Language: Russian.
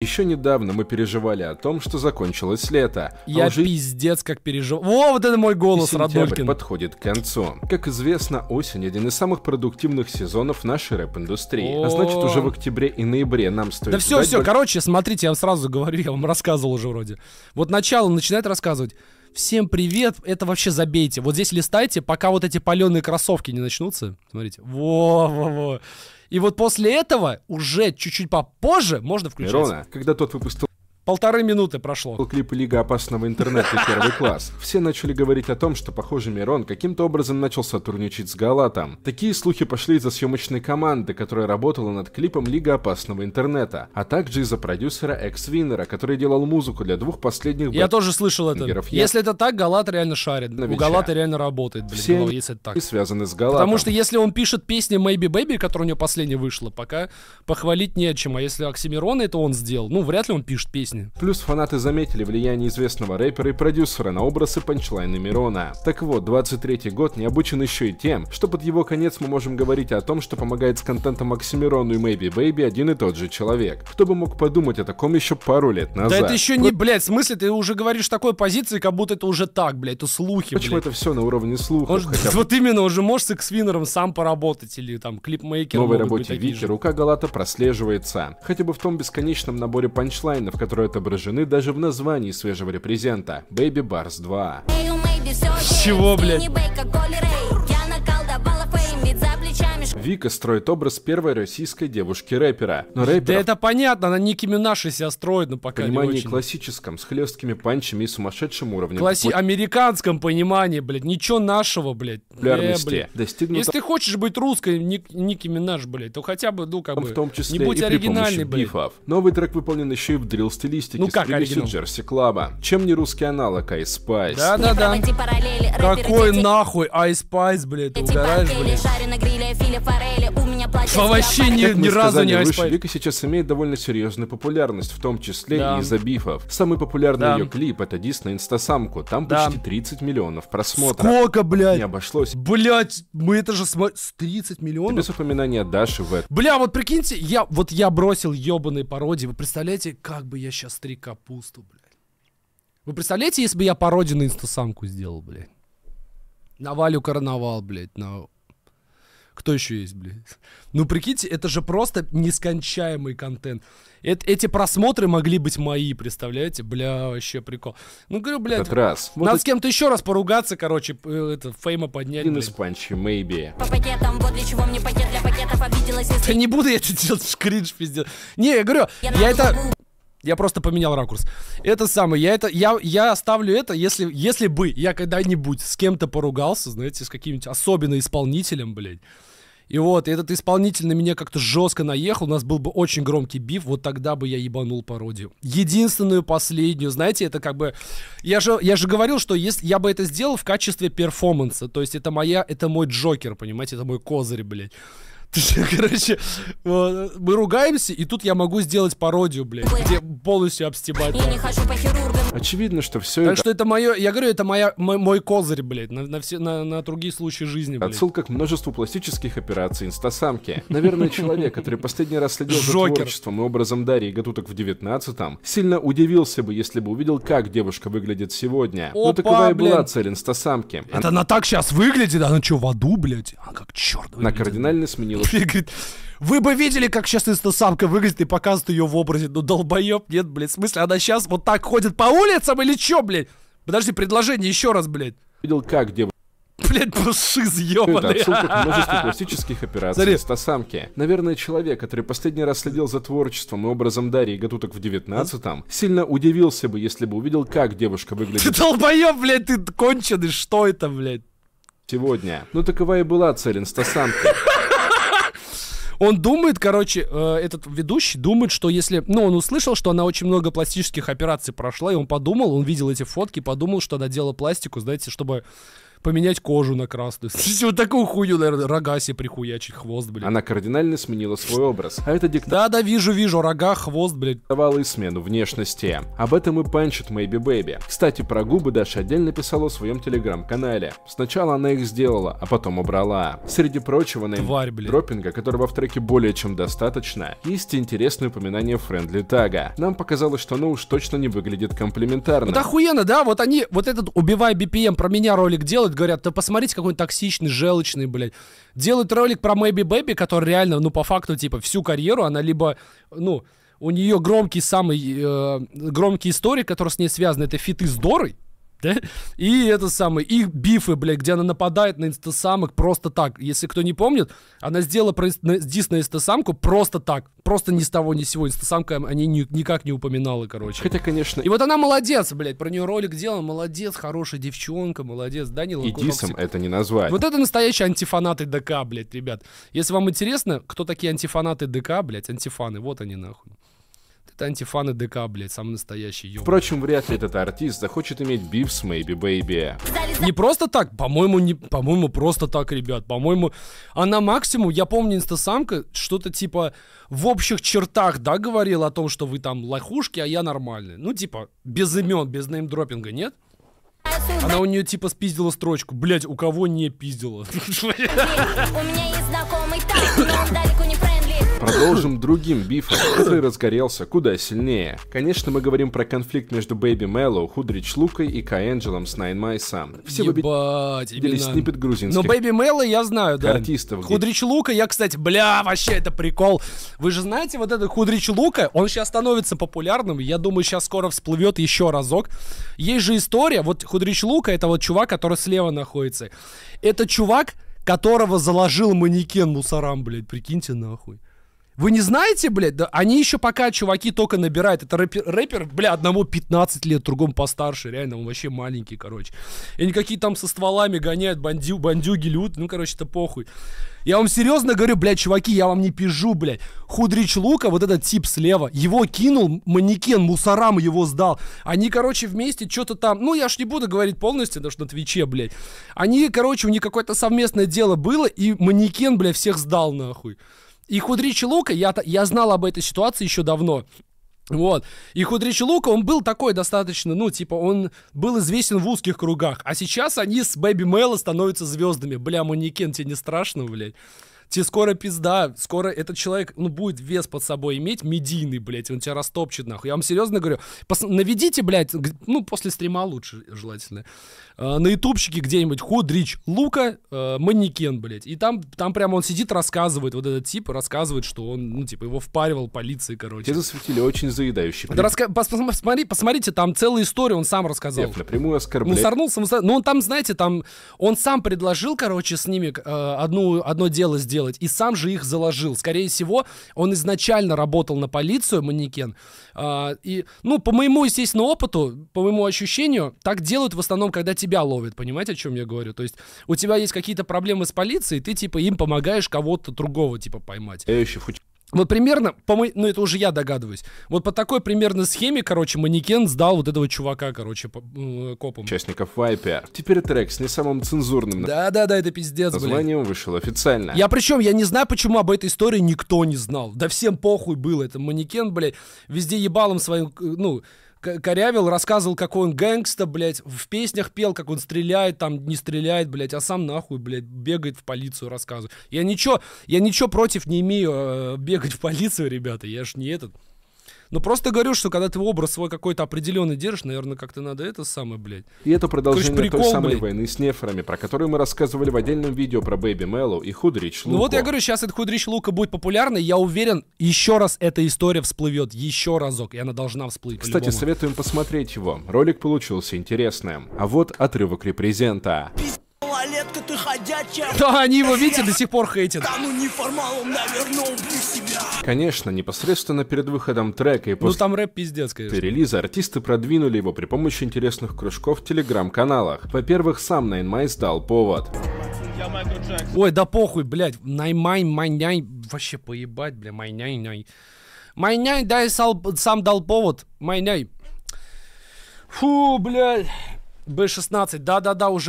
Еще недавно мы переживали о том, что закончилось лето. А я а уже... пиздец как переживал. О, вот это мой голос, Радулькин. подходит к концу. Как известно, осень один из самых продуктивных сезонов нашей рэп-индустрии. А значит, уже в октябре и ноябре нам стоит... Да все, все, короче, смотрите, я вам сразу говорю, я вам рассказывал уже вроде. Вот начало начинает рассказывать. Всем привет. Это вообще забейте. Вот здесь листайте, пока вот эти паленые кроссовки не начнутся. Смотрите. Во-во-во. И вот после этого, уже чуть-чуть попозже, можно включать. Мирона, когда тот выпустил Полторы минуты прошло. Клип «Лига опасного интернета. Первый класс». Все начали говорить о том, что, похоже, Мирон каким-то образом начал сотрудничать с Галатом. Такие слухи пошли из-за съемочной команды, которая работала над клипом «Лига опасного интернета», а также из-за продюсера Экс Винера, который делал музыку для двух последних... Я тоже слышал это. Если это так, Галат реально шарит. Новича. У Галата реально работает, блин, Все ну, если это так. И связаны с Галатом. Потому что если он пишет песни «Maybe Baby», которая у него последняя вышла, пока похвалить не о чем. А если Оксимирон это он сделал, ну, вряд ли он пишет песни песни. Плюс фанаты заметили влияние известного рэпера и продюсера на образы панчлайны Мирона. Так вот, 23-й год не обучен еще и тем, что под его конец мы можем говорить о том, что помогает с контентом Максимирону и Мэйби Бэйби один и тот же человек. Кто бы мог подумать о таком еще пару лет назад. Да это еще не, блядь, в смысле ты уже говоришь такой позиции, как будто это уже так, блядь, это слухи, Почему блядь. это все на уровне слухов? Он, хотя... Вот именно, уже можешь с эксвинером сам поработать или там клипмейкером. В новой работе Вики рука Галата прослеживается. Хотя бы в том бесконечном наборе панчлайнов, которые отображены даже в названии свежего репрезента Baby Bars 2. Чего, блядь? Вика строит образ первой российской девушки-рэпера. Но рэпер... Да это понятно, она Ники Минаши себя строит, но ну, пока Понимание не очень. классическом, с хлесткими панчами и сумасшедшим уровнем. Класси... Американском понимании, блядь, ничего нашего, блядь популярности э, достигнута... Если ты хочешь быть русской, Ник, Ники Минаж, блядь, то хотя бы, ну, как бы, в том числе не будь и оригинальный, блядь. Бифов. Новый трек выполнен еще и в дрил-стилистике ну, с как примесью Джерси Клаба. Чем не русский аналог Ice Spice? Да-да-да. Какой нахуй Ice Spice, блядь, ты угораешь, блядь? Что вообще ни, ни разу не Ice Spice. Вика сейчас имеет довольно серьезную популярность, в том числе да. и из-за бифов. Самый популярный да. ее клип — это диск на инстасамку. Там да. почти 30 миллионов просмотров. Сколько, блядь? Не обошлось вернулась. Блять, мы это же смо... с 30 миллионов. Ты без упоминания Даши в это. Бля, вот прикиньте, я вот я бросил ебаные пародии. Вы представляете, как бы я сейчас три капусту, блядь. Вы представляете, если бы я пародию на инстасамку сделал, блядь? Навалю Карнавал, блядь, на кто еще есть, блядь? Ну, прикиньте, это же просто нескончаемый контент. Э Эти просмотры могли быть мои, представляете? Бля, вообще прикол. Ну, говорю, блядь, как раз. надо это... с кем-то еще раз поругаться, короче, э, это, фейма поднять. Блин, панчи, maybe. По пакетам, вот для чего мне пакет для пакетов обиделась. Если... Да не буду я это делать, кринж, пиздец. Не, я говорю, я, я это... Я просто поменял ракурс. Это самое, я это, я, я оставлю это, если, если бы я когда-нибудь с кем-то поругался, знаете, с каким-нибудь особенно исполнителем, блядь, и вот этот исполнитель на меня как-то жестко наехал, у нас был бы очень громкий биф, вот тогда бы я ебанул пародию. Единственную, последнюю, знаете, это как бы... Я же, я же говорил, что если я бы это сделал в качестве перформанса, то есть это моя, это мой Джокер, понимаете, это мой козырь, блядь. Короче, э, мы ругаемся, и тут я могу сделать пародию, блядь, где полностью обстебать. Я не хожу по хирургу. Очевидно, что все так это... что это мое, я говорю, это моя, мой, мой козырь, блядь, на, на, все, на, на другие случаи жизни, блядь. Отсылка к множеству пластических операций инстасамки. Наверное, человек, который последний раз следил за творчеством и образом Дарьи Гатуток в 19-м, сильно удивился бы, если бы увидел, как девушка выглядит сегодня. Ну, Опа, ну, такова и была цель инстасамки. Это она так сейчас выглядит, она что, в аду, блядь? Она как черт Она кардинально сменила... Вы бы видели, как сейчас инстасамка выглядит и показывает ее в образе. Ну, долбоеб, нет, блядь, в смысле, она сейчас вот так ходит по улице? улицам или чё, блядь? Подожди, предложение еще раз, блядь. Видел, как девушка Блять, бушиз, ёбаный. Отсылка пластических операций Смотри. стасамки. Наверное, человек, который последний раз следил за творчеством и образом Дарьи Гатуток в 19-м, а? сильно удивился бы, если бы увидел, как девушка выглядит. Ты долбоёб, блядь, ты конченый, что это, блядь? Сегодня. Ну такова и была цель инстасамки. Он думает, короче, э, этот ведущий думает, что если... Ну, он услышал, что она очень много пластических операций прошла, и он подумал, он видел эти фотки, подумал, что она делала пластику, знаете, чтобы поменять кожу на красную. Вот такую хуйню, наверное, рога себе прихуячить, хвост, блядь. Она кардинально сменила свой образ. А это диктатор. Да-да, вижу, вижу, рога, хвост, блядь. Давала и смену внешности. Об этом и панчит Мэйби Бэйби. Кстати, про губы Даша отдельно писала в своем телеграм-канале. Сначала она их сделала, а потом убрала. Среди прочего, на Тварь, блядь. дропинга, которого в треке более чем достаточно, есть интересное упоминание Френдли Тага. Нам показалось, что оно уж точно не выглядит комплиментарно. Да охуенно, да? Вот они, вот этот «Убивай BPM» эм», про меня ролик делают, делают, говорят, да посмотрите, какой он токсичный, желчный, блядь. Делают ролик про Мэйби Бэби, который реально, ну, по факту, типа, всю карьеру она либо, ну, у нее громкий самый, э, громкий история, которая с ней связана, это фиты с Дорой, да? И это самое, и бифы, блядь, где она нападает на инстасамок просто так. Если кто не помнит, она сделала про инст... дис на инстасамку просто так. Просто ни с того, ни с сего. Инстасамка о ней ни... никак не упоминала, короче. Хотя, конечно. И вот она молодец, блядь, про нее ролик делал, молодец, хорошая девчонка, молодец, Данила. И дисом это не назвать. Вот это настоящие антифанаты ДК, блядь, ребят. Если вам интересно, кто такие антифанаты ДК, блядь, антифаны, вот они нахуй. Это антифаны ДК, блядь, самый настоящий, ёбан. Впрочем, вряд ли этот артист захочет иметь биф с Maybe Baby. Не просто так, по-моему, не, по-моему, просто так, ребят, по-моему. А на максимум, я помню, инстасамка что-то типа в общих чертах, да, говорил о том, что вы там лохушки, а я нормальный. Ну, типа, без имен, без неймдропинга, нет? Она у нее типа спиздила строчку. Блять, у кого не пиздила? У меня есть знакомый так, но он далеко не Продолжим другим бифом, который разгорелся куда сильнее. Конечно, мы говорим про конфликт между Бэйби Мэллоу, Худрич Лукой и Каэнджелом с Nine My Все вы видели снипет грузинских. Но Бэйби Мэллоу я знаю, да. Артистов. Худрич Лука, я, кстати, бля, вообще это прикол. Вы же знаете, вот этот Худрич Лука, он сейчас становится популярным. Я думаю, сейчас скоро всплывет еще разок. Есть же история, вот Худрич Лука, это вот чувак, который слева находится. Это чувак, которого заложил манекен мусорам, блядь, прикиньте нахуй. Вы не знаете, блядь, да, они еще пока, чуваки, только набирают. Это рэпер, рэпер, бля, одному 15 лет, другому постарше, реально, он вообще маленький, короче. И они какие там со стволами гоняют, бандю, бандюги, лют, ну, короче, это похуй. Я вам серьезно говорю, блядь, чуваки, я вам не пижу, блядь. Худрич Лука, вот этот тип слева, его кинул манекен, мусорам его сдал. Они, короче, вместе что-то там, ну, я ж не буду говорить полностью, потому что на Твиче, блядь. Они, короче, у них какое-то совместное дело было, и манекен, блядь, всех сдал, нахуй. И Худричи Лука, я, я знал об этой ситуации еще давно. Вот. И Худрич Лука, он был такой достаточно, ну, типа, он был известен в узких кругах. А сейчас они с Бэби Мэла становятся звездами. Бля, манекен, тебе не страшно, блядь? тебе скоро пизда, скоро этот человек, ну, будет вес под собой иметь, медийный, блядь, он тебя растопчет, нахуй. Я вам серьезно говорю, пос- наведите, блядь, ну, после стрима лучше, желательно, э, на ютубчике где-нибудь Худрич Лука э, манекен, блядь, и там, там прямо он сидит, рассказывает, вот этот тип рассказывает, что он, ну, типа, его впаривал полиции, короче. Тебе засветили очень заедающий. Да раска- пос- посмотри, посмотрите, там целая история, он сам рассказал. Нет, напрямую оскорбляет. Ну, сорнулся, ну, ну, он там, знаете, там, он сам предложил, короче, с ними э, одну, одно дело сделать, делать. И сам же их заложил. Скорее всего, он изначально работал на полицию, манекен. А, и, ну, по моему, естественно, опыту, по моему ощущению, так делают в основном, когда тебя ловят. Понимаете, о чем я говорю? То есть у тебя есть какие-то проблемы с полицией, ты типа им помогаешь кого-то другого типа поймать. Я еще хоть вот примерно, по моей, ну это уже я догадываюсь. Вот по такой примерно схеме, короче, манекен сдал вот этого чувака, короче, по, э, копам. Участников Viper. Теперь трек с не самым цензурным. Да-да-да, это пиздец, Название блин. вышел официально. Я причем, я не знаю, почему об этой истории никто не знал. Да всем похуй было, это манекен, блядь, везде ебалом своим, ну, корявил, рассказывал, какой он гэнгста, блядь, в песнях пел, как он стреляет, там, не стреляет, блядь, а сам нахуй, блядь, бегает в полицию, рассказывает. Я ничего, я ничего против не имею э, бегать в полицию, ребята, я ж не этот... Ну, просто говорю, что когда ты образ свой какой-то определенный держишь, наверное, как-то надо это самое, блядь. И это продолжение Короче, прикол, той самой блядь. войны с нефрами, про которую мы рассказывали в отдельном видео про Бэби Меллу и Худрич Луку. Ну вот я говорю, сейчас этот Худрич Лука будет популярный, я уверен, еще раз эта история всплывет, еще разок, и она должна всплыть. Кстати, советуем посмотреть его. Ролик получился интересным. А вот отрывок репрезента. Пиздец ты ходячая. Да, они его, видите, до сих пор хейтят. Кану неформалом, наверное, убью себя. Конечно, непосредственно перед выходом трека и ну, после... Ну там рэп пиздец, конечно. релиза артисты продвинули его при помощи интересных кружков в телеграм-каналах. Во-первых, сам Найнмайс дал повод. Ой, да похуй, блядь, Наймай, майняй, вообще поебать, бля, майняй, няй. Майняй, дай сал, сам дал повод, майняй. Фу, блядь. Б-16, да-да-да, уже